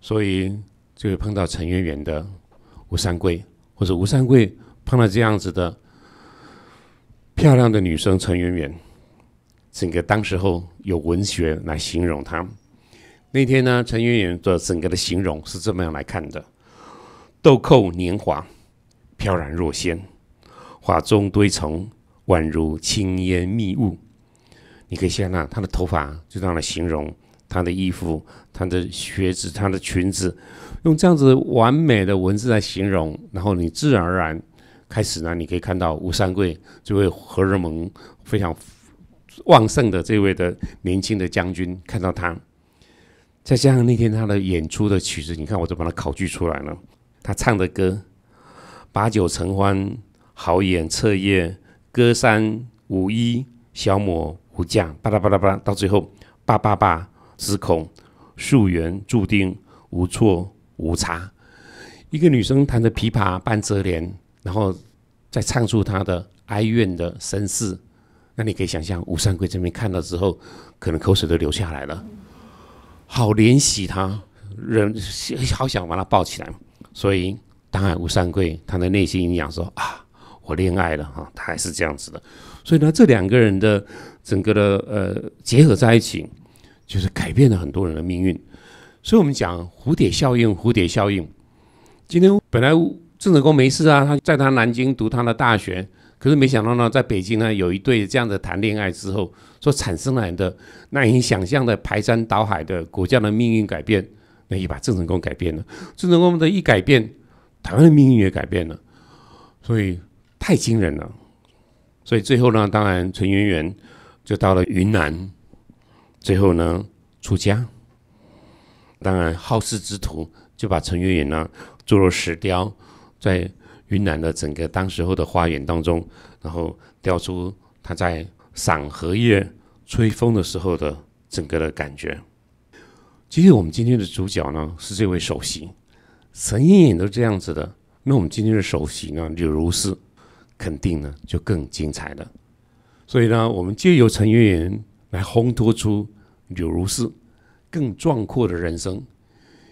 所以就会碰到陈圆圆的吴三桂，或者吴三桂碰到这样子的漂亮的女生陈圆圆，整个当时候有文学来形容她。那天呢，陈圆圆的整个的形容是这么样来看的：豆蔻年华，飘然若仙，画中堆丛，宛如轻烟密雾。你可以想想，她的头发就这样来形容。他的衣服、他的靴子、他的裙子，用这样子完美的文字来形容，然后你自然而然开始呢，你可以看到吴三桂这位荷尔蒙非常旺盛的这位的年轻的将军，看到他再加上那天他的演出的曲子，你看，我就把它考据出来了。他唱的歌《把酒成欢》，豪言彻夜，歌山舞衣》《消磨无将，巴拉巴拉巴拉，到最后八八八。只恐溯源注定无错无差。一个女生弹着琵琶半遮脸，然后再唱出她的哀怨的声势，那你可以想象吴三桂这边看到之后，可能口水都流下来了，好怜惜她，人好想把她抱起来。所以当然吴三桂他的内心营养说啊，我恋爱了哈，他还是这样子的。所以呢，这两个人的整个的呃结合在一起。就是改变了很多人的命运，所以我们讲蝴蝶效应。蝴蝶效应，今天本来郑成功没事啊，他在他南京读他的大学，可是没想到呢，在北京呢有一对这样的谈恋爱之后，所产生来的那难以想象的排山倒海的国家的命运改变，那也把郑成功改变了。郑成功的一改变，台湾的命运也改变了，所以太惊人了。所以最后呢，当然陈圆圆就到了云南。最后呢，出家。当然，好事之徒就把陈圆圆呢做了石雕，在云南的整个当时候的花园当中，然后雕出他在赏荷叶、吹风的时候的整个的感觉。其实我们今天的主角呢是这位首席陈圆圆，都这样子的。那我们今天的首席呢柳如是，肯定呢就更精彩了。所以呢，我们借由陈圆圆。来烘托出柳如是更壮阔的人生。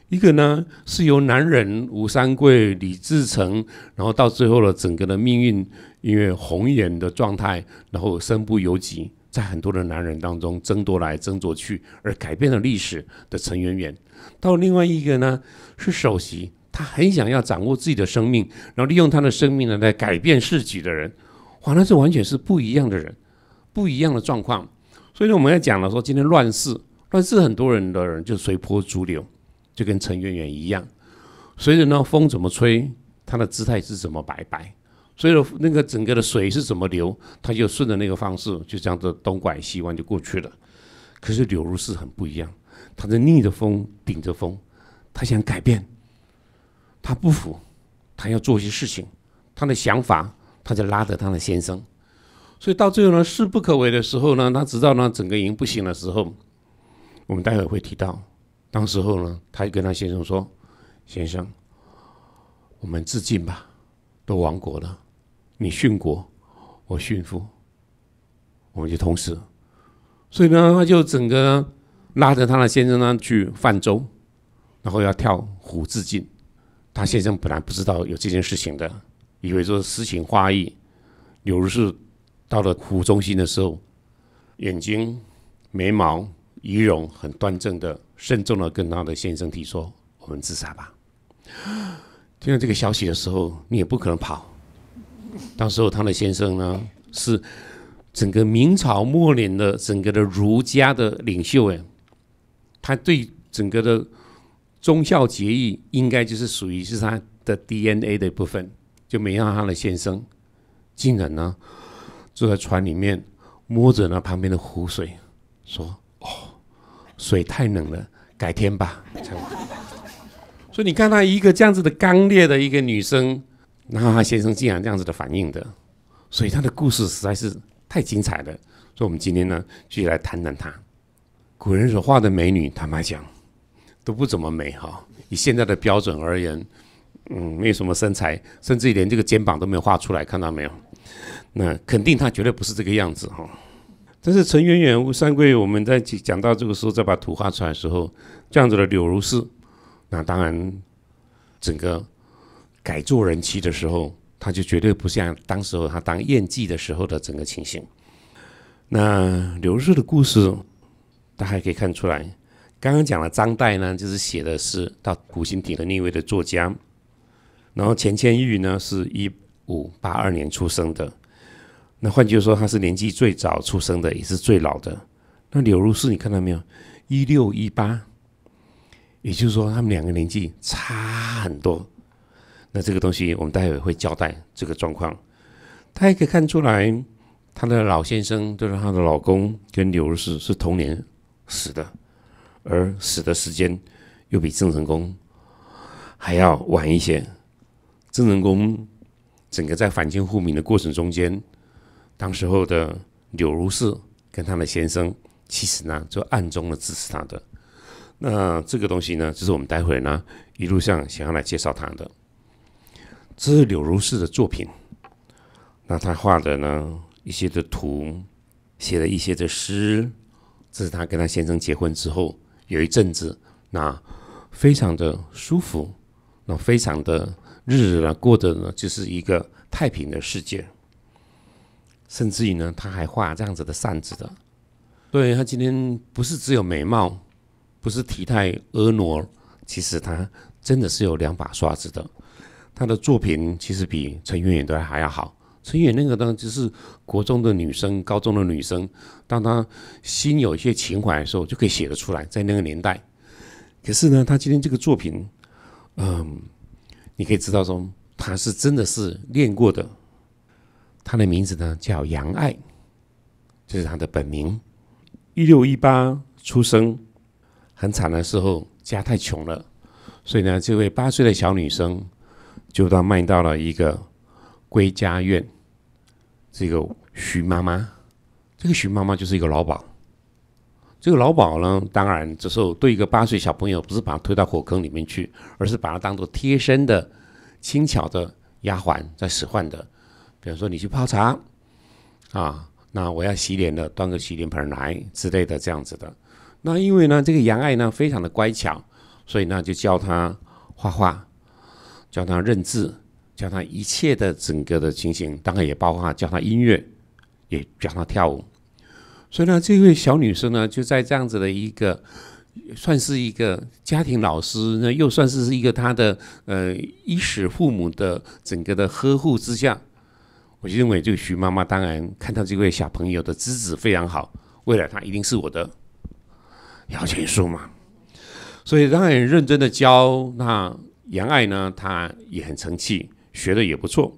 一个呢是由男人吴三桂、李自成，然后到最后的整个的命运，因为红颜的状态，然后身不由己，在很多的男人当中争夺来争夺去，而改变了历史的陈圆圆。到另外一个呢是首席，他很想要掌握自己的生命，然后利用他的生命呢来改变世局的人。哇，那这完全是不一样的人，不一样的状况。所以我们要讲了说，今天乱世，乱世很多人的人就随波逐流，就跟陈圆圆一样，随着呢风怎么吹，他的姿态是怎么摆摆，所以那个整个的水是怎么流，他就顺着那个方式，就这样子东拐西弯就过去了。可是柳如是很不一样，他在逆着风，顶着风，他想改变，他不服，他要做一些事情，他的想法，他就拉着他的先生。所以到最后呢，事不可为的时候呢，他直到呢整个营不行的时候，我们待会会提到，当时候呢，他就跟他先生说：“先生，我们自尽吧，都亡国了，你殉国，我殉夫，我们就同时。”所以呢，他就整个拉着他的先生呢去泛舟，然后要跳湖自尽。他先生本来不知道有这件事情的，以为说诗情画意，有如是。到了湖中心的时候，眼睛、眉毛、仪容很端正的，慎重的跟他的先生提说：“我们自杀吧。”听到这个消息的时候，你也不可能跑。当时候他的先生呢，是整个明朝末年的整个的儒家的领袖，哎，他对整个的忠孝节义，应该就是属于是他的 DNA 的一部分，就没让他的先生，竟然呢。坐在船里面，摸着那旁边的湖水，说：“哦，水太冷了，改天吧。” 所以你看，她一个这样子的刚烈的一个女生，然后她先生竟然这样子的反应的，所以她的故事实在是太精彩了。所以，我们今天呢，继续来谈谈她。古人所画的美女，坦白讲，都不怎么美哈。以现在的标准而言，嗯，没有什么身材，甚至连这个肩膀都没有画出来，看到没有？那肯定他绝对不是这个样子哈，但是陈圆圆、吴三桂，我们在讲到这个时候再把图画出来的时候，这样子的柳如是，那当然，整个改做人妻的时候，他就绝对不像当时候他当艳妓的时候的整个情形。那柳如是的故事，大家可以看出来。刚刚讲了张岱呢，就是写的是到古心亭的一位的作家，然后钱谦益呢，是一五八二年出生的。那换句话说，他是年纪最早出生的，也是最老的。那柳如是，你看到没有？一六一八，也就是说，他们两个年纪差很多。那这个东西，我们待会会交代这个状况。大家可以看出来，他的老先生就是他的老公，跟柳如是是同年死的，而死的时间又比郑成功还要晚一些。郑成功整个在反清复明的过程中间。当时候的柳如是跟她的先生，其实呢就暗中的支持他的。那这个东西呢，就是我们待会儿呢一路上想要来介绍他的。这是柳如是的作品，那他画的呢一些的图，写了一些的诗。这是他跟他先生结婚之后有一阵子，那非常的舒服，那非常的日子呢过得呢就是一个太平的世界。甚至于呢，他还画这样子的扇子的。对他今天不是只有美貌，不是体态婀娜，其实他真的是有两把刷子的。他的作品其实比陈圆圆都还要好。陈圆圆那个呢，就是国中的女生、高中的女生，当她心有一些情怀的时候，就可以写得出来。在那个年代，可是呢，他今天这个作品，嗯，你可以知道说，他是真的是练过的。她的名字呢叫杨爱，这是她的本名。一六一八出生，很惨的时候家太穷了，所以呢，这位八岁的小女生就当卖到了一个归家院。这个徐妈妈，这个徐妈妈就是一个老鸨。这个老鸨呢，当然这时候对一个八岁小朋友，不是把她推到火坑里面去，而是把她当做贴身的轻巧的丫鬟在使唤的。比如说你去泡茶，啊，那我要洗脸了，端个洗脸盆来之类的，这样子的。那因为呢，这个杨爱呢非常的乖巧，所以呢就教她画画，教他认字，教他一切的整个的情形，当然也包括教他音乐，也教他跳舞。所以呢，这位小女生呢就在这样子的一个，算是一个家庭老师，那又算是一个她的呃衣食父母的整个的呵护之下。我就认为，这个徐妈妈当然看到这位小朋友的资质非常好，未来他一定是我的摇钱树嘛。所以当然认真的教，那杨爱呢，他也很成器，学的也不错。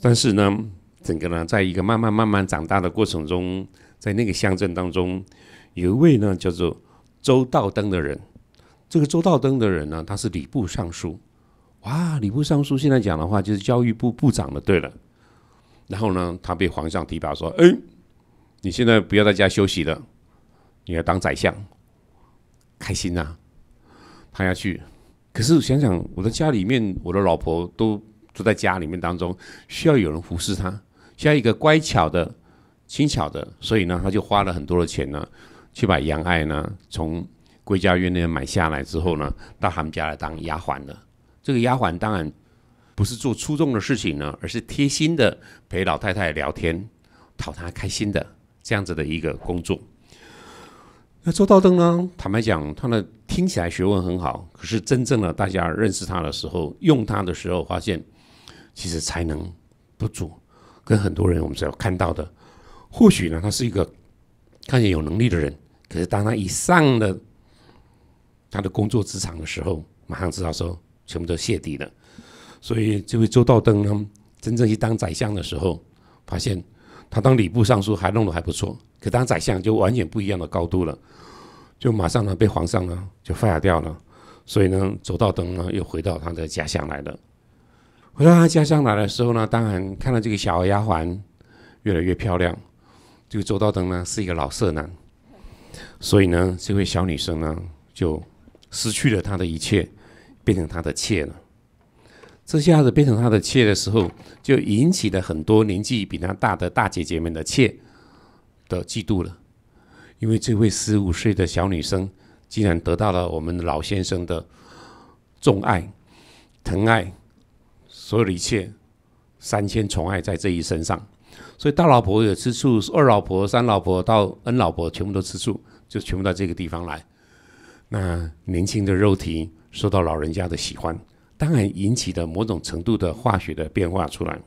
但是呢，整个呢，在一个慢慢慢慢长大的过程中，在那个乡镇当中，有一位呢叫做周道登的人。这个周道登的人呢，他是礼部尚书。哇！礼部尚书现在讲的话就是教育部部长的，对了。然后呢，他被皇上提拔说：“哎，你现在不要在家休息了，你要当宰相，开心呐！”他要去。可是想想我的家里面，我的老婆都住在家里面当中，需要有人服侍她，需要一个乖巧的、轻巧的。所以呢，他就花了很多的钱呢，去把杨爱呢从归家院那边买下来之后呢，到他们家来当丫鬟了。这个丫鬟当然不是做出众的事情呢，而是贴心的陪老太太聊天，讨她开心的这样子的一个工作。那周道登呢？坦白讲，他呢听起来学问很好，可是真正的大家认识他的时候，用他的时候，发现其实才能不足。跟很多人我们所看到的，或许呢他是一个看起有能力的人，可是当他一上了他的工作职场的时候，马上知道说。全部都泄底了，所以这位周道登呢，真正去当宰相的时候，发现他当礼部尚书还弄得还不错，可当宰相就完全不一样的高度了，就马上呢被皇上呢就发掉掉了，所以呢周道登呢又回到他的家乡来了，回到他家乡来的时候呢，当然看到这个小丫鬟越来越漂亮，这个周道登呢是一个老色男，所以呢这位小女生呢就失去了她的一切。变成他的妾了，这下子变成他的妾的时候，就引起了很多年纪比他大的大姐姐们的妾的嫉妒了，因为这位十五岁的小女生竟然得到了我们老先生的重爱、疼爱，所有的一切三千宠爱在这一身上，所以大老婆有吃醋，二老婆、三老婆到恩老婆全部都吃醋，就全部到这个地方来，那年轻的肉体。受到老人家的喜欢，当然引起的某种程度的化学的变化出来。